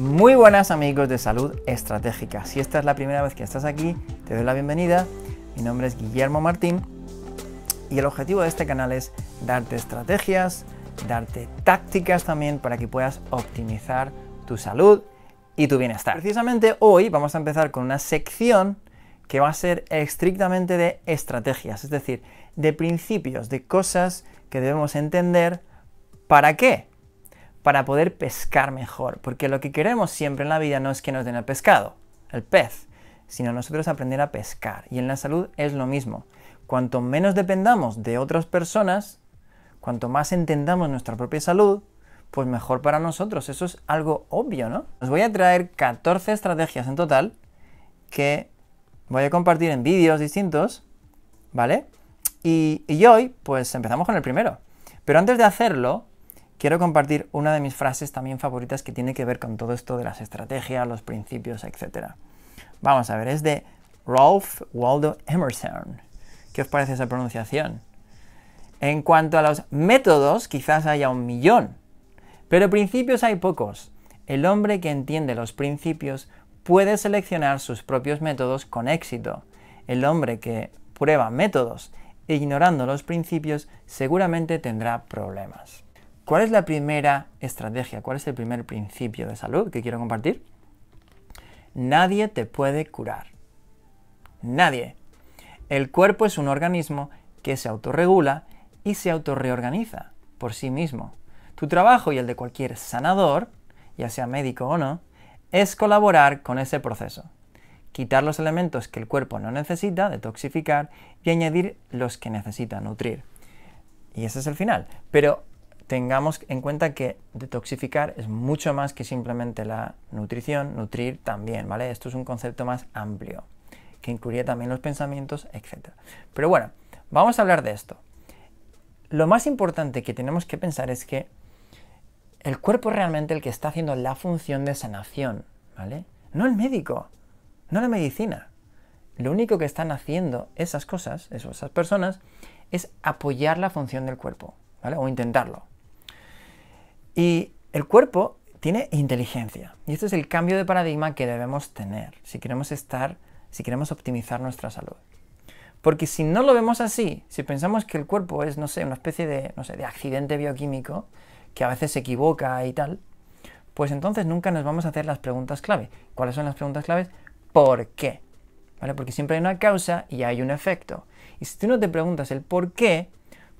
Muy buenas amigos de Salud Estratégica. Si esta es la primera vez que estás aquí, te doy la bienvenida. Mi nombre es Guillermo Martín y el objetivo de este canal es darte estrategias, darte tácticas también para que puedas optimizar tu salud y tu bienestar. Precisamente hoy vamos a empezar con una sección que va a ser estrictamente de estrategias, es decir, de principios, de cosas que debemos entender para qué para poder pescar mejor, porque lo que queremos siempre en la vida no es que nos den el pescado, el pez, sino nosotros aprender a pescar. Y en la salud es lo mismo. Cuanto menos dependamos de otras personas, cuanto más entendamos nuestra propia salud, pues mejor para nosotros. Eso es algo obvio, ¿no? Os voy a traer 14 estrategias en total que voy a compartir en vídeos distintos, ¿vale? Y, y hoy, pues empezamos con el primero. Pero antes de hacerlo, quiero compartir una de mis frases también favoritas que tiene que ver con todo esto de las estrategias, los principios, etc. Vamos a ver, es de Rolf Waldo Emerson. ¿Qué os parece esa pronunciación? En cuanto a los métodos, quizás haya un millón, pero principios hay pocos. El hombre que entiende los principios puede seleccionar sus propios métodos con éxito. El hombre que prueba métodos ignorando los principios seguramente tendrá problemas. ¿Cuál es la primera estrategia? ¿Cuál es el primer principio de salud que quiero compartir? Nadie te puede curar. Nadie. El cuerpo es un organismo que se autorregula y se autorreorganiza por sí mismo. Tu trabajo y el de cualquier sanador, ya sea médico o no, es colaborar con ese proceso. Quitar los elementos que el cuerpo no necesita, detoxificar, y añadir los que necesita nutrir. Y ese es el final. Pero tengamos en cuenta que detoxificar es mucho más que simplemente la nutrición, nutrir también, ¿vale? Esto es un concepto más amplio, que incluye también los pensamientos, etc. Pero bueno, vamos a hablar de esto. Lo más importante que tenemos que pensar es que el cuerpo es realmente el que está haciendo la función de sanación, ¿vale? No el médico, no la medicina. Lo único que están haciendo esas cosas, esas personas, es apoyar la función del cuerpo, ¿vale? O intentarlo. Y el cuerpo tiene inteligencia. Y este es el cambio de paradigma que debemos tener si queremos estar, si queremos optimizar nuestra salud. Porque si no lo vemos así, si pensamos que el cuerpo es, no sé, una especie de, no sé, de accidente bioquímico, que a veces se equivoca y tal, pues entonces nunca nos vamos a hacer las preguntas clave. ¿Cuáles son las preguntas claves? ¿Por qué? ¿Vale? Porque siempre hay una causa y hay un efecto. Y si tú no te preguntas el por qué,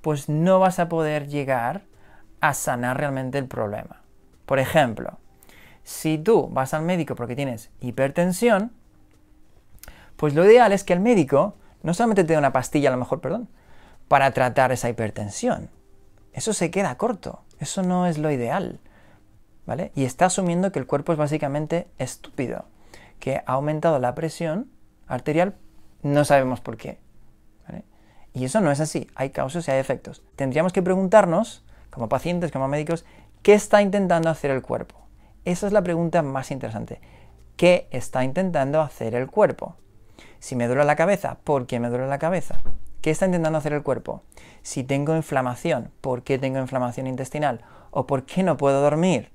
pues no vas a poder llegar a sanar realmente el problema. Por ejemplo, si tú vas al médico porque tienes hipertensión, pues lo ideal es que el médico no solamente te dé una pastilla, a lo mejor, perdón, para tratar esa hipertensión. Eso se queda corto, eso no es lo ideal. ¿Vale? Y está asumiendo que el cuerpo es básicamente estúpido, que ha aumentado la presión arterial, no sabemos por qué. ¿Vale? Y eso no es así, hay causas y hay efectos. Tendríamos que preguntarnos como pacientes, como médicos, ¿qué está intentando hacer el cuerpo? Esa es la pregunta más interesante. ¿Qué está intentando hacer el cuerpo? Si me duele la cabeza, ¿por qué me duele la cabeza? ¿Qué está intentando hacer el cuerpo? Si tengo inflamación, ¿por qué tengo inflamación intestinal? ¿O por qué no puedo dormir?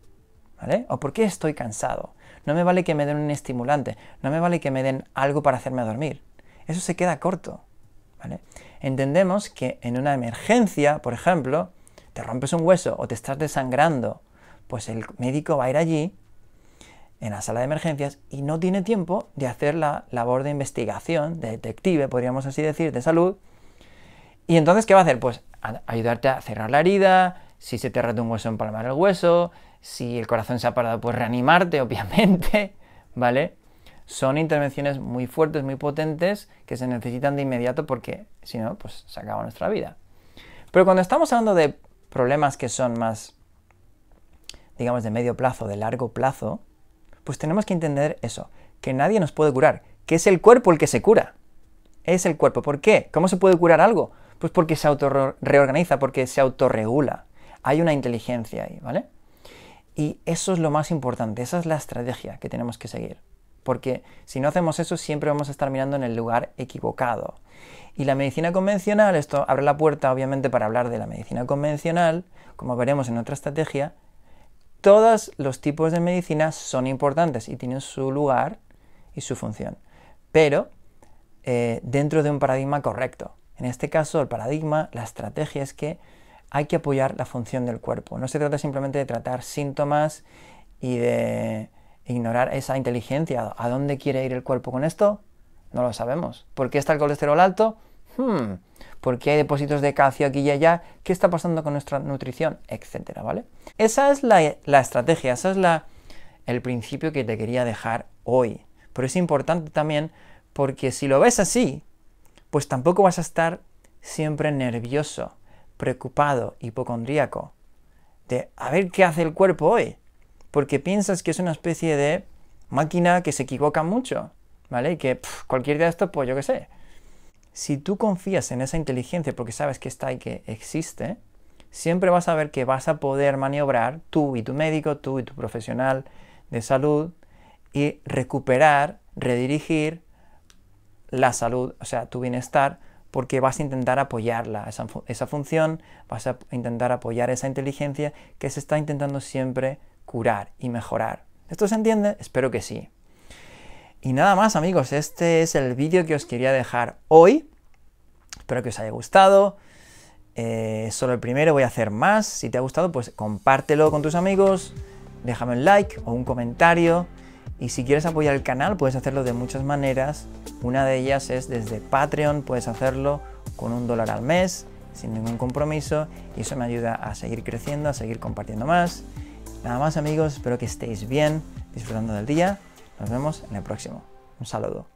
¿O por qué estoy cansado? No me vale que me den un estimulante, no me vale que me den algo para hacerme dormir. Eso se queda corto. Entendemos que en una emergencia, por ejemplo, te rompes un hueso o te estás desangrando, pues el médico va a ir allí, en la sala de emergencias, y no tiene tiempo de hacer la labor de investigación, de detective, podríamos así decir, de salud. Y entonces, ¿qué va a hacer? Pues ayudarte a cerrar la herida, si se te roto un hueso, empalmar el hueso, si el corazón se ha parado, pues reanimarte, obviamente, ¿vale? Son intervenciones muy fuertes, muy potentes, que se necesitan de inmediato porque si no, pues se acaba nuestra vida. Pero cuando estamos hablando de problemas que son más, digamos, de medio plazo, de largo plazo, pues tenemos que entender eso, que nadie nos puede curar, que es el cuerpo el que se cura. Es el cuerpo. ¿Por qué? ¿Cómo se puede curar algo? Pues porque se autorreorganiza, porque se autorregula. Hay una inteligencia ahí, ¿vale? Y eso es lo más importante, esa es la estrategia que tenemos que seguir porque si no hacemos eso siempre vamos a estar mirando en el lugar equivocado. Y la medicina convencional, esto abre la puerta obviamente para hablar de la medicina convencional, como veremos en otra estrategia, todos los tipos de medicina son importantes y tienen su lugar y su función, pero eh, dentro de un paradigma correcto. En este caso, el paradigma, la estrategia es que hay que apoyar la función del cuerpo. No se trata simplemente de tratar síntomas y de ignorar esa inteligencia. ¿A dónde quiere ir el cuerpo con esto? No lo sabemos. ¿Por qué está el colesterol alto? Hmm. ¿Por qué hay depósitos de calcio aquí y allá? ¿Qué está pasando con nuestra nutrición? Etcétera, ¿vale? Esa es la, estrategia, ese es la, el principio que te quería dejar hoy. Pero es importante también porque si lo ves así, pues tampoco vas a estar siempre nervioso, preocupado, hipocondríaco, de a ver qué hace el cuerpo hoy porque piensas que es una especie de máquina que se equivoca mucho, ¿vale? Y que cualquier día de esto, pues yo qué sé. Si tú confías en esa inteligencia porque sabes que está y que existe, siempre vas a ver que vas a poder maniobrar tú y tu médico, tú y tu profesional de salud y recuperar, redirigir la salud, o sea, tu bienestar, porque vas a intentar apoyarla, esa función, vas a intentar apoyar esa inteligencia que se está intentando siempre curar y mejorar. ¿Esto se entiende? Espero que sí. Y nada más amigos, este es el vídeo que os quería dejar hoy. Espero que os haya gustado. Eh, solo el primero, voy a hacer más. Si te ha gustado, pues compártelo con tus amigos, déjame un like o un comentario. Y si quieres apoyar el canal, puedes hacerlo de muchas maneras. Una de ellas es desde Patreon, puedes hacerlo con un dólar al mes, sin ningún compromiso. Y eso me ayuda a seguir creciendo, a seguir compartiendo más. Nada más amigos, espero que estéis bien, disfrutando del día. Nos vemos en el próximo. Un saludo.